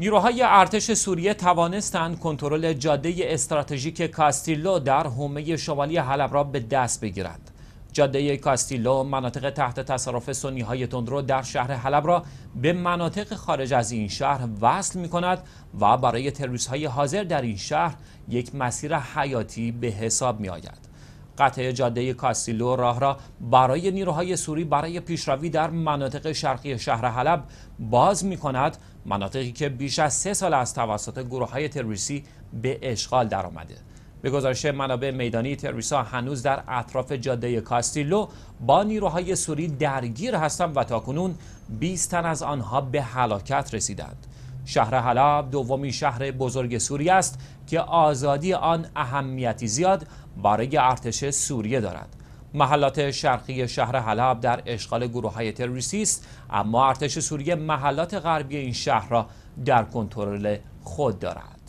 نیروهای ارتش سوریه توانستند کنترل جاده استراتژیک کاستیلو در حومه شمالی حلب را به دست بگیرند. جاده کاستیلو مناطق تحت تصرف سنی های تندرو در شهر حلب را به مناطق خارج از این شهر وصل می کند و برای تروریست های حاضر در این شهر یک مسیر حیاتی به حساب می آید. قطعه جاده کاستیلو راه را برای نیروهای سوری برای پیشروی در مناطق شرقی شهر حلب باز می کند مناطقی که بیش از سه سال از توسط گروه های تروریستی به اشغال آمده. به گزارش منابع میدانی تروریستها هنوز در اطراف جاده کاستیلو با نیروهای سوری درگیر هستند و تاکنون 20 تن از آنها به هلاکت رسیدند. شهر حلب دومی شهر بزرگ سوریه است که آزادی آن اهمیتی زیاد برای ارتش سوریه دارد محلات شرقی شهر حلب در اشغال گروه های تروریستی است اما ارتش سوریه محلات غربی این شهر را در کنترل خود دارد